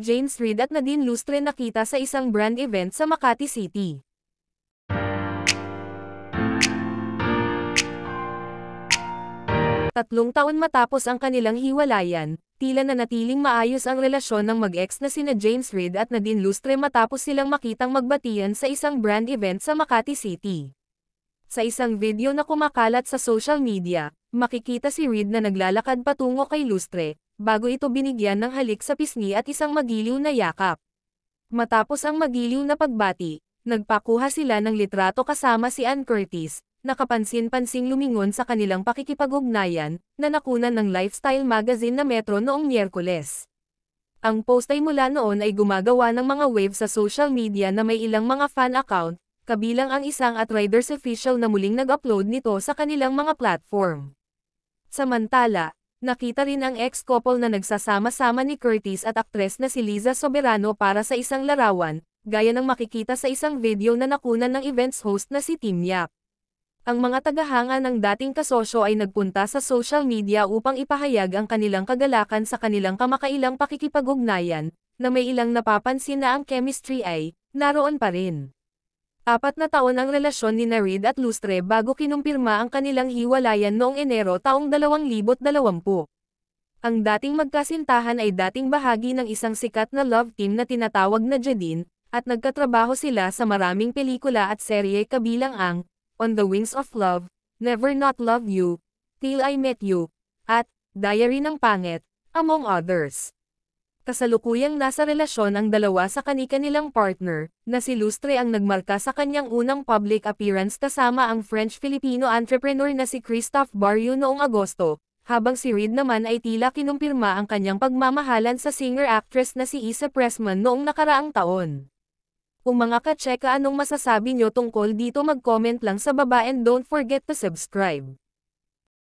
James Reid at Nadine Lustre nakita sa isang brand event sa Makati City. Tatlong taon matapos ang kanilang hiwalayan, tila na natiling maayos ang relasyon ng mag-ex na sina James Reid at Nadine Lustre matapos silang makitang magbatian sa isang brand event sa Makati City. Sa isang video na kumakalat sa social media, makikita si Reid na naglalakad patungo kay Lustre, bago ito binigyan ng halik sa pisngi at isang magiliw na yakap. Matapos ang magiliw na pagbati, nagpakuha sila ng litrato kasama si Ann Curtis, nakapansin-pansing lumingon sa kanilang pakikipag-ugnayan, na nakunan ng lifestyle magazine na Metro noong Miyerkules. Ang post ay mula noon ay gumagawa ng mga wave sa social media na may ilang mga fan account, kabilang ang isang at Riders official na muling nag-upload nito sa kanilang mga platform. Samantala, Nakita rin ang ex-couple na nagsasama-sama ni Curtis at aktres na si Liza Soberano para sa isang larawan, gaya ng makikita sa isang video na nakunan ng events host na si Tim Yap. Ang mga tagahanga ng dating kasosyo ay nagpunta sa social media upang ipahayag ang kanilang kagalakan sa kanilang kamakailang pakikipagugnayan, na may ilang napapansin na ang chemistry ay, naroon pa rin. Apat na taon ang relasyon ni Narid at Lustre bago kinumpirma ang kanilang hiwalayan noong Enero taong 2020. Ang dating magkasintahan ay dating bahagi ng isang sikat na love team na tinatawag na Jadine, at nagkatrabaho sila sa maraming pelikula at serye kabilang ang On the Wings of Love, Never Not Love You, Till I Met You, at Diary ng Panget, among others kasalukuyang nasa relasyon ang dalawa sa kani-kanilang partner, na si Lustre ang nagmarka sa kanyang unang public appearance kasama ang French-Filipino entrepreneur na si Christophe Barrio noong Agosto, habang si Reed naman ay tila kinumpirma ang kanyang pagmamahalan sa singer-actress na si Isa Pressman noong nakaraang taon. Kung mga ka kacheka anong masasabi nyo tungkol dito mag-comment lang sa baba and don't forget to subscribe.